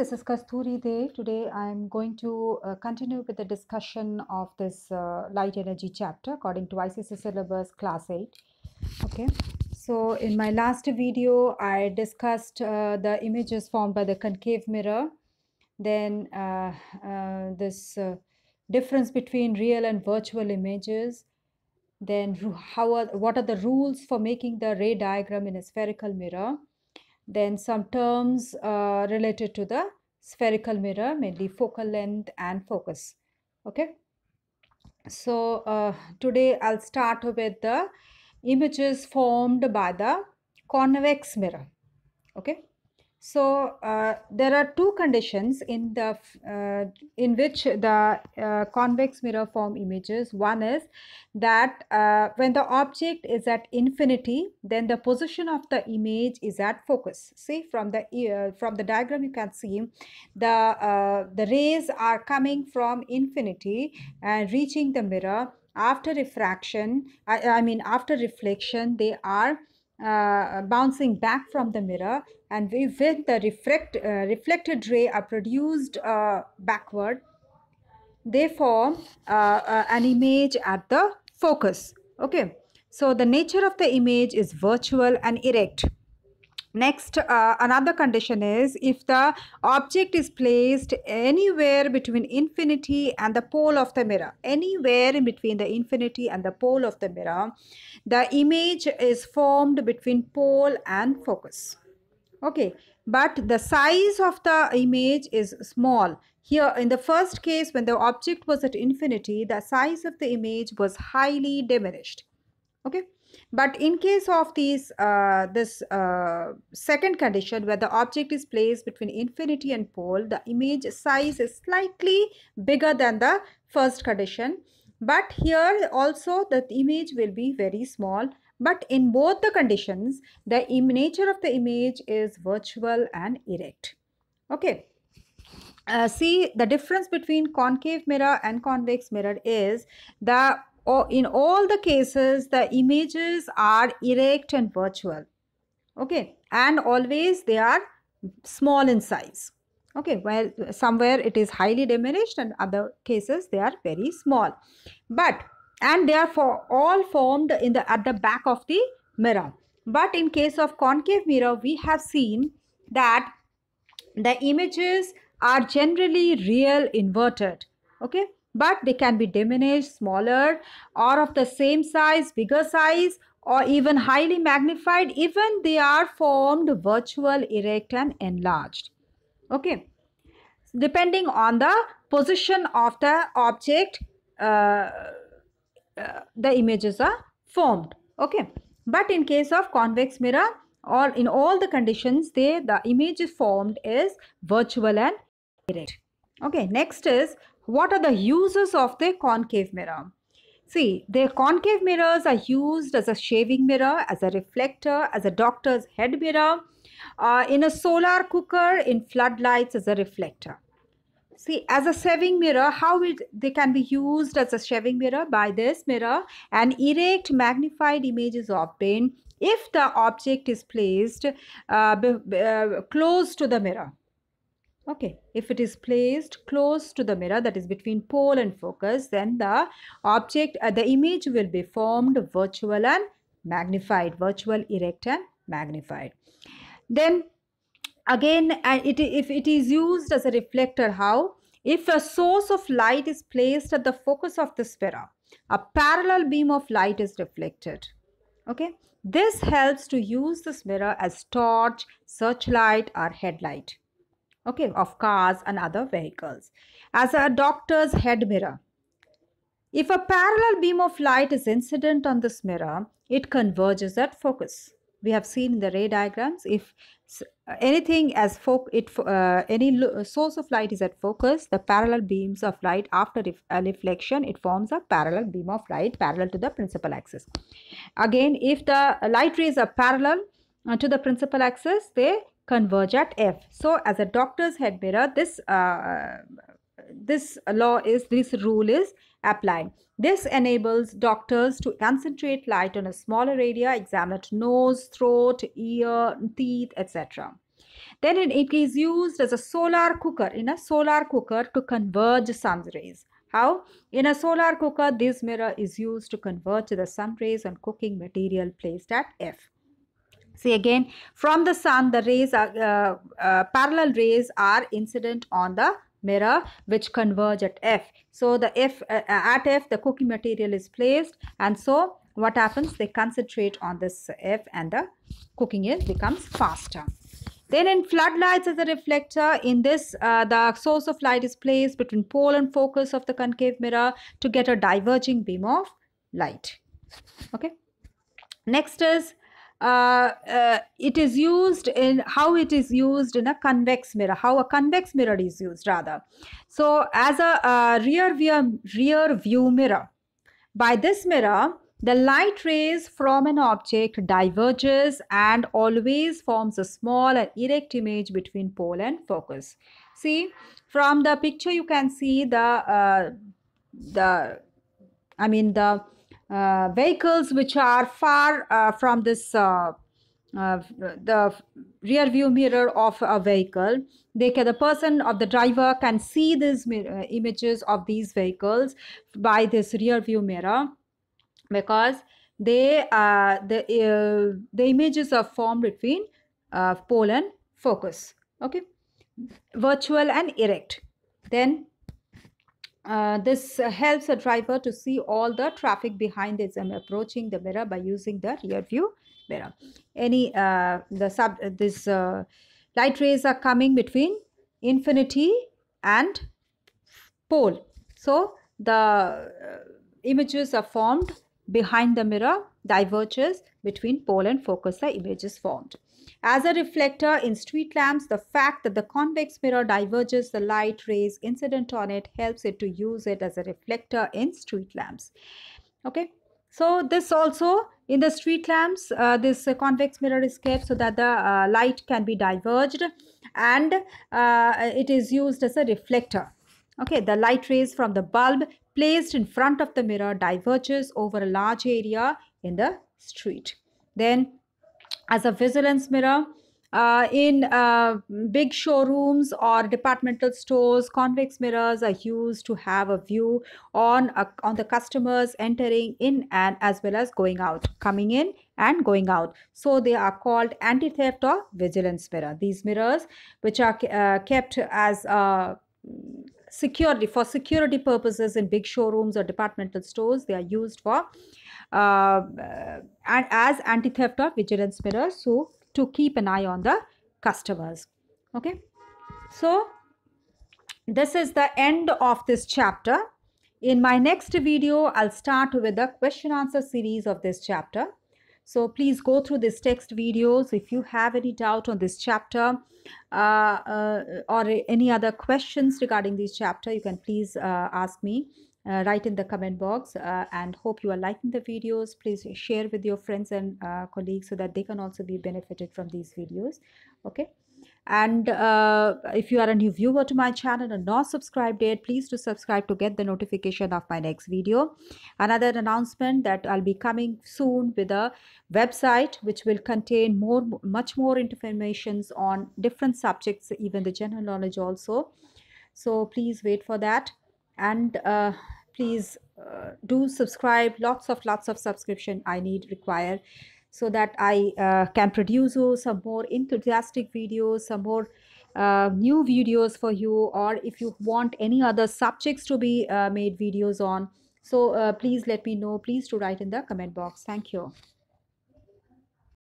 This is Kasturi Day. Today I am going to uh, continue with the discussion of this uh, light energy chapter according to ICC syllabus class 8. Okay, so in my last video I discussed uh, the images formed by the concave mirror, then uh, uh, this uh, difference between real and virtual images, then how are, what are the rules for making the ray diagram in a spherical mirror then some terms uh, related to the spherical mirror, mainly focal length and focus. Okay. So uh, today I'll start with the images formed by the convex mirror. Okay. So uh, there are two conditions in the uh, in which the uh, convex mirror form images. One is that uh, when the object is at infinity, then the position of the image is at focus. See from the uh, from the diagram you can see the uh, the rays are coming from infinity and reaching the mirror after refraction. I, I mean after reflection they are uh, bouncing back from the mirror and we, with the reflect, uh, reflected ray are produced uh, backward they form uh, uh, an image at the focus okay so the nature of the image is virtual and erect Next, uh, another condition is if the object is placed anywhere between infinity and the pole of the mirror, anywhere in between the infinity and the pole of the mirror, the image is formed between pole and focus. Okay, but the size of the image is small. Here, in the first case, when the object was at infinity, the size of the image was highly diminished. Okay. But in case of these, uh, this uh, second condition where the object is placed between infinity and pole, the image size is slightly bigger than the first condition. But here also the image will be very small. But in both the conditions, the nature of the image is virtual and erect. Okay. Uh, see the difference between concave mirror and convex mirror is the or in all the cases the images are erect and virtual okay and always they are small in size okay well somewhere it is highly diminished and other cases they are very small but and they are for all formed in the at the back of the mirror but in case of concave mirror we have seen that the images are generally real inverted okay but they can be diminished, smaller, or of the same size, bigger size, or even highly magnified, even they are formed virtual, erect, and enlarged. Okay. Depending on the position of the object, uh, uh, the images are formed. Okay. But in case of convex mirror, or in all the conditions, they the image is formed is virtual and erect. Okay. Next is what are the uses of the concave mirror? See, their concave mirrors are used as a shaving mirror, as a reflector, as a doctor's head mirror, uh, in a solar cooker, in floodlights as a reflector. See, as a shaving mirror, how it, they can be used as a shaving mirror by this mirror, an erect magnified image is obtained if the object is placed uh, uh, close to the mirror okay if it is placed close to the mirror that is between pole and focus then the object uh, the image will be formed virtual and magnified virtual erect and magnified then again uh, it, if it is used as a reflector how if a source of light is placed at the focus of the sphere a parallel beam of light is reflected okay this helps to use this mirror as torch searchlight or headlight okay of cars and other vehicles as a doctor's head mirror if a parallel beam of light is incident on this mirror it converges at focus we have seen in the ray diagrams if uh, anything as fo it uh, any uh, source of light is at focus the parallel beams of light after ref a uh, reflection it forms a parallel beam of light parallel to the principal axis again if the light rays are parallel uh, to the principal axis they converge at f so as a doctor's head mirror this uh, this law is this rule is applied this enables doctors to concentrate light on a smaller area examine nose throat ear teeth etc then it is used as a solar cooker in a solar cooker to converge sun's rays how? In a solar cooker, this mirror is used to convert the sun rays on cooking material placed at F. See again, from the sun, the rays are, uh, uh, parallel rays are incident on the mirror which converge at F. So the F uh, uh, at F the cooking material is placed and so what happens they concentrate on this F and the cooking is becomes faster. Then in floodlights as a reflector, in this uh, the source of light is placed between pole and focus of the concave mirror to get a diverging beam of light. Okay. Next is uh, uh, it is used in how it is used in a convex mirror, how a convex mirror is used rather. So as a rear view, rear view mirror, by this mirror, the light rays from an object diverges and always forms a small and erect image between pole and focus. See, from the picture you can see the, uh, the I mean the uh, vehicles which are far uh, from this uh, the rear view mirror of a vehicle they can the person of the driver can see these images of these vehicles by this rear view mirror because they uh, the uh, the images are formed between uh, pole and focus okay virtual and erect then uh, this helps a driver to see all the traffic behind as I'm approaching the mirror by using the rear view mirror. Any uh, the sub this uh, light rays are coming between infinity and pole. So the uh, images are formed behind the mirror diverges between pole and focus the image is formed. As a reflector in street lamps, the fact that the convex mirror diverges the light rays incident on it helps it to use it as a reflector in street lamps. Okay, so this also in the street lamps, uh, this uh, convex mirror is kept so that the uh, light can be diverged and uh, it is used as a reflector. Okay, the light rays from the bulb placed in front of the mirror diverges over a large area in the street. Then as a vigilance mirror uh, in uh, big showrooms or departmental stores, convex mirrors are used to have a view on uh, on the customers entering in and as well as going out, coming in and going out. So they are called anti-theft or vigilance mirror. These mirrors, which are uh, kept as uh, security for security purposes in big showrooms or departmental stores, they are used for uh, uh, as anti-theft or vigilance mirror so to keep an eye on the customers okay so this is the end of this chapter in my next video i'll start with the question answer series of this chapter so please go through this text videos. If you have any doubt on this chapter uh, uh, or any other questions regarding this chapter, you can please uh, ask me. write uh, in the comment box uh, and hope you are liking the videos please share with your friends and uh, colleagues so that they can also be benefited from these videos okay and uh, if you are a new viewer to my channel and not subscribed yet please do subscribe to get the notification of my next video another announcement that i'll be coming soon with a website which will contain more much more informations on different subjects even the general knowledge also so please wait for that and uh, please uh, do subscribe lots of lots of subscription i need require so that I uh, can produce you some more enthusiastic videos, some more uh, new videos for you or if you want any other subjects to be uh, made videos on. So uh, please let me know. Please to write in the comment box. Thank you.